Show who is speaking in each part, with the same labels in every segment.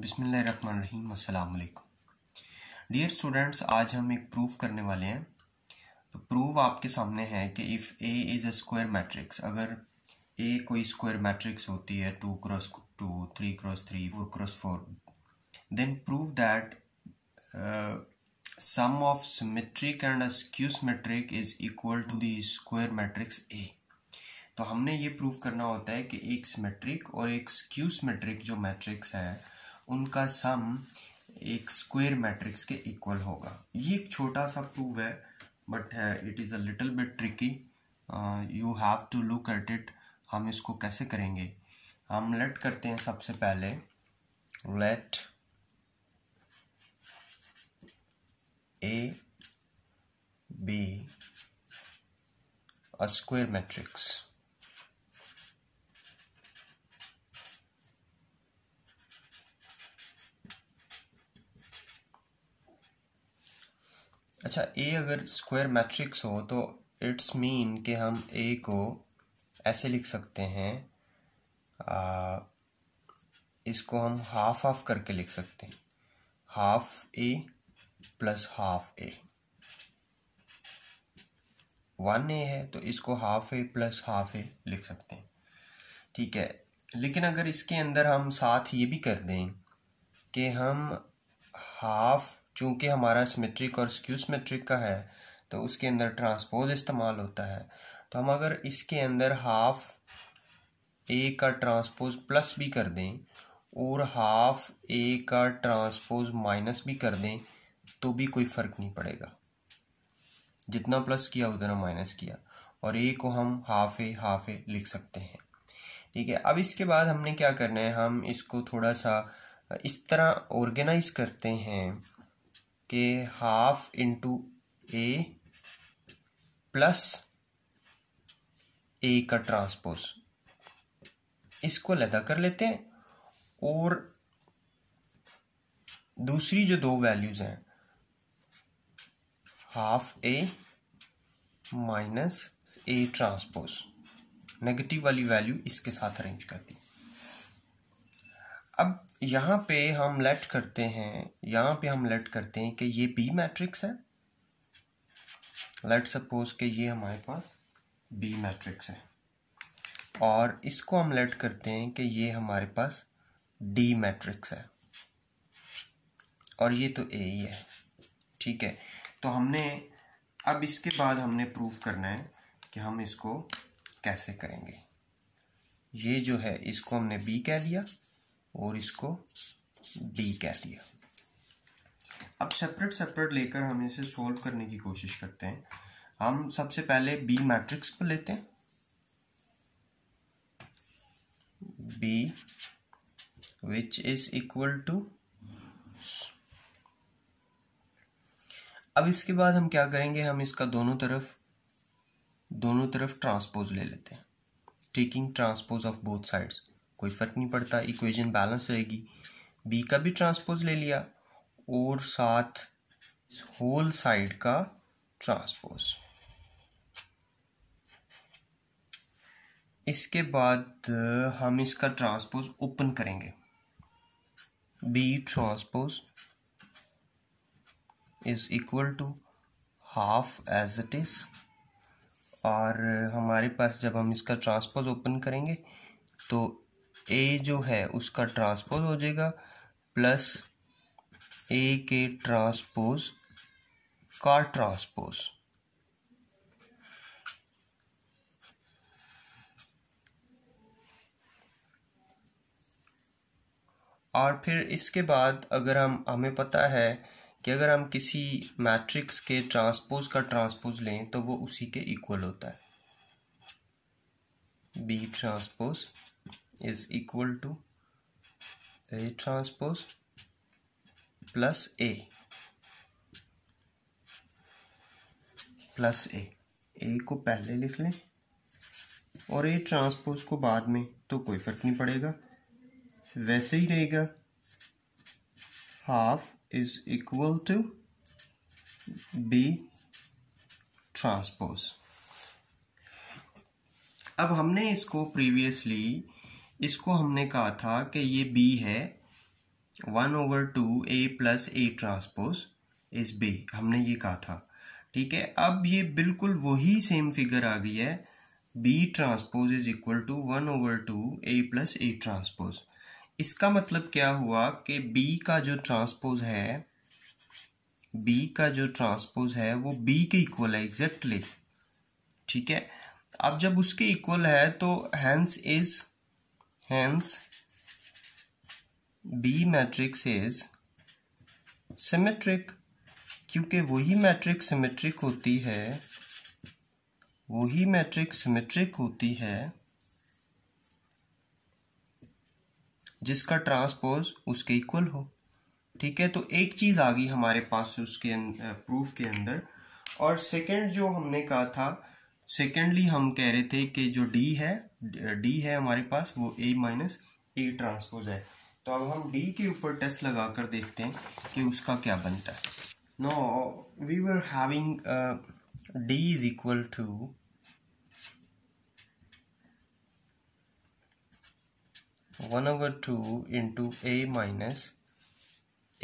Speaker 1: बिसमीम अल्लाम dear students आज हम एक प्रूफ करने वाले हैं तो प्रूफ आपके सामने है कि if A is a square matrix अगर ए कोई स्क्वायर मैट्रिक्स होती है two cross two three cross three four cross four then prove that sum of symmetric and askew symmetric is equal to the square matrix A तो हमने ये prove करना होता है कि एक सिमेट्रिक और एक स्क्यू सिमेट्रिक जो मैट्रिक्स है उनका सम एक स्क्वायर मैट्रिक्स के इक्वल होगा ये एक छोटा सा प्रूव है but it is a little bit tricky you have to look at it हम इसको कैसे करेंगे हम लेट करते हैं सबसे पहले let A B a matrix अच्छा ए अगर स्क्वायर मैट्रिक्स हो तो इट्स मीन कि हम ए को ऐसे लिख सकते हैं आ, इसको हम हाफ हाफ करके लिख सकते हैं half A plus half A one A है तो इसको half A plus half A लिख सकते हैं ठीक है लेकिन अगर इसके अंदर हम साथ ये भी कर दें कि हम हाफ चूँकि हमारा सिमेट्रिक और स्क्यूसमेट्रिक का है तो उसके अंदर ट्रांसपोज इस्तेमाल होता है तो हम अगर इसके अंदर हाफ ए का ट्रांसपोज प्लस भी कर दें और हाफ ए का ट्रांसपोज माइनस भी कर दें तो भी कोई फ़र्क नहीं पड़ेगा जितना प्लस किया उतना माइनस किया और ए को हम हाफ ए हाफ ए लिख सकते हैं ठीक है अब इसके बाद हमने क्या करना है हम इसको थोड़ा सा इस तरह ऑर्गेनाइज करते हैं के half into A plus A का ट्रांसपोज इसको लदा कर लेते हैं और दूसरी जो दो वैल्यूज़ हैं half A minus A transpose negative वाली वैल्यू इसके साथ अरेंज कर दी अब यहाँ पे हम लेट करते हैं यहाँ पे हम लेट करते हैं कि ये बी मैट्रिक्स है लेट सपोज कि ये हमारे पास बी मैट्रिक्स है और इसको हम लेट करते हैं कि ये हमारे पास डी मैट्रिक्स है और ये तो ए ही है ठीक है तो हमने अब इसके बाद हमने प्रूव करना है कि हम इसको कैसे करेंगे ये जो है इसको हमने बी कह दिया और इसको डी कह दिया अब सेपरेट सेपरेट लेकर हम इसे सॉल्व करने की कोशिश करते हैं हम सबसे पहले बी मैट्रिक्स को लेते हैं B which is equal to अब इसके बाद हम क्या करेंगे हम इसका दोनों तरफ दोनों तरफ ट्रांसपोज ले लेते हैं taking transpose of both sides कोई फ़र्क नहीं पड़ता इक्वेशन बैलेंस रहेगी बी का भी ट्रांसपोज ले लिया और साथ होल साइड का ट्रांसपोज इसके बाद हम इसका ट्रांसपोज ओपन करेंगे B transpose is equal to half as it is और हमारे पास जब हम इसका ट्रांसपोज ओपन करेंगे तो ए जो है उसका ट्रांसपोज हो जाएगा प्लस ए के ट्रांसपोज का ट्रांसपोज और फिर इसके बाद अगर हम हमें पता है कि अगर हम किसी मैट्रिक्स के ट्रांसपोज का ट्रांसपोज लें तो वो उसी के इक्वल होता है B transpose is equal to A transpose plus A plus A A को पहले लिख लें और ए ट्रांसपोज को बाद में तो कोई फ़र्क नहीं पड़ेगा वैसे ही रहेगा half is equal to B transpose अब हमने इसको प्रीवियसली इसको हमने कहा था कि ये बी है one over two A plus A transpose इस बी हमने ये कहा था ठीक है अब ये बिल्कुल वही सेम फिगर आ गई है B transpose is equal to one over two A plus A transpose इसका मतलब क्या हुआ कि बी का जो ट्रांसपोज है बी का जो ट्रांसपोज है वो बी के इक्वल है एग्जैक्टली exactly. ठीक है अब जब उसके इक्वल है तो hence is Hence, B matrix is symmetric क्योंकि वही मैट्रिक सिमेट्रिक होती है वही मैट्रिक सिमेट्रिक होती है जिसका ट्रांसपोज उसके इक्वल हो ठीक है तो एक चीज़ आ गई हमारे पास उसके प्रूफ अं-, के अंदर और सेकंड जो हमने कहा था सेकंडली हम कह रहे थे कि जो डी है डी है हमारे पास वो ए माइनस ए ट्रांसपोज है तो अब हम डी के ऊपर टेस्ट लगा कर देखते हैं कि उसका क्या बनता है no we were having D is equal to one over two into A minus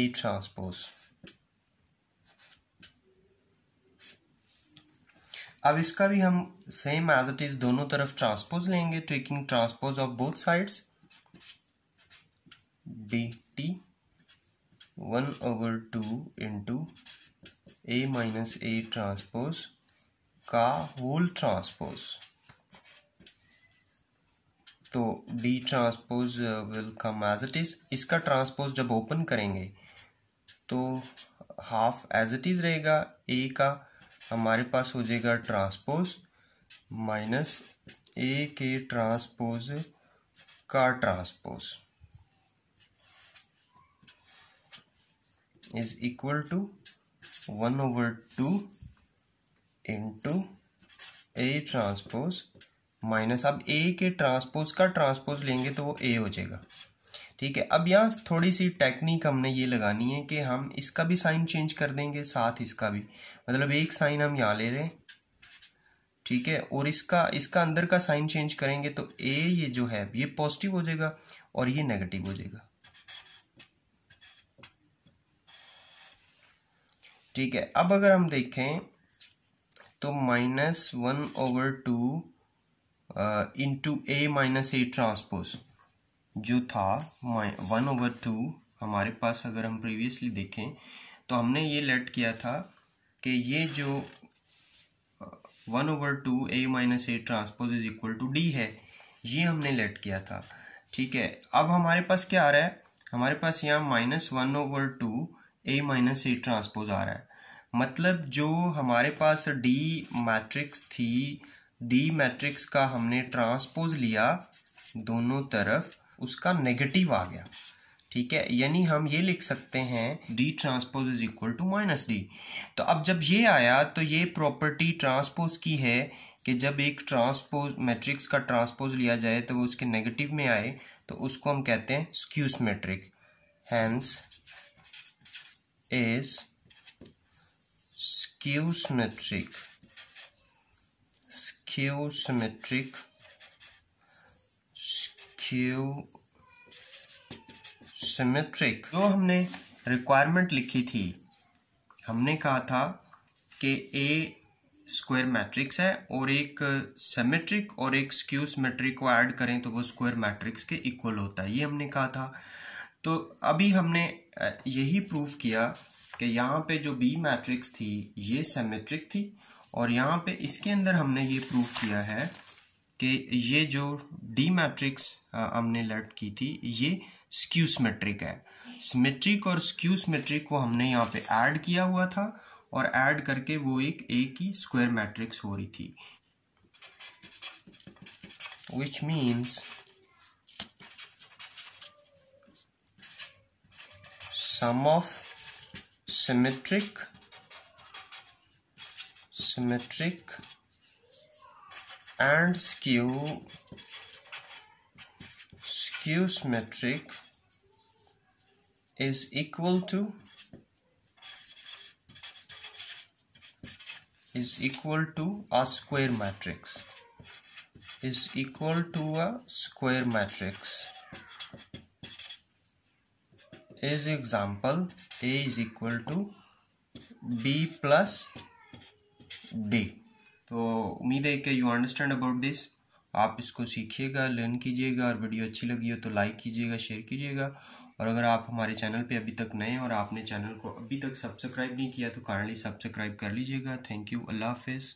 Speaker 1: A transpose अब इसका भी हम सेम एज इट इज दोनों तरफ ट्रांसपोज लेंगे taking transpose of both sides D T one over two into A minus A transpose का whole transpose तो D transpose will come as it is इसका ट्रांसपोज जब ओपन करेंगे तो half as it is रहेगा ए का हमारे पास हो जाएगा ट्रांसपोज माइनस ए के ट्रांसपोज का transpose is equal to one over two into A transpose minus अब ए के ट्रांसपोज का ट्रांसपोज लेंगे तो वो ए हो जाएगा ठीक है अब यहाँ थोड़ी सी टेक्निक हमने ये लगानी है कि हम इसका भी साइन चेंज कर देंगे साथ इसका भी मतलब एक साइन हम यहाँ ले रहे हैं ठीक है और इसका इसका अंदर का साइन चेंज करेंगे तो ए ये जो है ये पॉजिटिव हो जाएगा और ये नेगेटिव हो जाएगा ठीक है अब अगर हम देखें तो minus one over two into A minus A transpose जो था वन ओवर टू हमारे पास अगर हम प्रीवियसली देखें तो हमने ये लेट किया था कि ये जो one over two A minus A transpose is equal to D है ये हमने लेट किया था ठीक है अब हमारे पास क्या आ रहा है हमारे पास यहाँ minus one over two A minus A transpose आ रहा है मतलब जो हमारे पास डी मैट्रिक्स थी डी मैट्रिक्स का हमने ट्रांसपोज लिया दोनों तरफ उसका नेगेटिव आ गया ठीक है यानी हम ये लिख सकते हैं D transpose is equal to minus D तो अब जब ये आया तो ये प्रॉपर्टी ट्रांसपोज की है कि जब एक ट्रांसपोज मैट्रिक्स का ट्रांसपोज लिया जाए तो वो उसके नेगेटिव में आए तो उसको हम कहते हैं skews matrix hence is skews matrix skews matrix skew symmetric जो हमने रिक्वायरमेंट लिखी थी हमने कहा था कि ए स्क्वायर मैट्रिक्स है और एक सिमेट्रिक और एक स्क्यू सिमेट्रिक को ऐड करें तो वो स्क्वायर मैट्रिक्स के इक्वल होता है ये हमने कहा था तो अभी हमने यही प्रूफ किया कि यहाँ पे जो बी मैट्रिक्स थी ये सिमेट्रिक थी और यहाँ पे इसके अंदर हमने ये प्रूफ किया है कि ये जो डी मैट्रिक्स हमने लर्ट की थी ये स्क्यूसमेट्रिक है सिमेट्रिक और स्क्यूसमेट्रिक को हमने यहाँ पे ऐड किया हुआ था और ऐड करके वो एक ए की स्क्वायर मैट्रिक्स हो रही थी which means sum of symmetric symmetric and skew Q's metric is equal to is equal to a square matrix is equal to a square matrix is example A is equal to B plus D so Umide you understand about this आप इसको सीखिएगा learn कीजिएगा और video अच्छी लगी हो तो like कीजिएगा share कीजिएगा और अगर आप हमारे चैनल पे अभी तक नए हैं और आपने चैनल को अभी तक सब्सक्राइब नहीं किया तो काइंडली सब्सक्राइब कर लीजिएगा थैंक यू अल्लाह हाफिज़